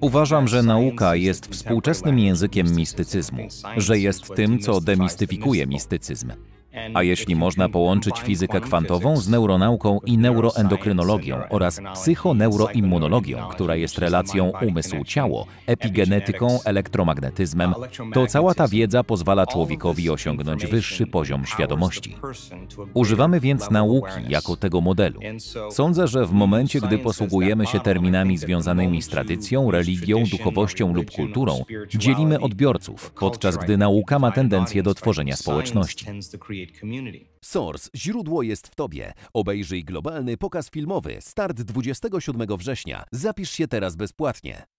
Uważam, że nauka jest współczesnym językiem mistycyzmu, że jest tym, co demistyfikuje mistycyzm. A jeśli można połączyć fizykę kwantową z neuronauką i neuroendokrynologią oraz psychoneuroimmunologią, która jest relacją umysł-ciało, epigenetyką, elektromagnetyzmem, to cała ta wiedza pozwala człowiekowi osiągnąć wyższy poziom świadomości. Używamy więc nauki jako tego modelu. Sądzę, że w momencie, gdy posługujemy się terminami związanymi z tradycją, religią, duchowością lub kulturą, dzielimy odbiorców, podczas gdy nauka ma tendencję do tworzenia społeczności. Source, źródło jest w Tobie. Obejrzyj globalny pokaz filmowy, start 27 września. Zapisz się teraz bezpłatnie.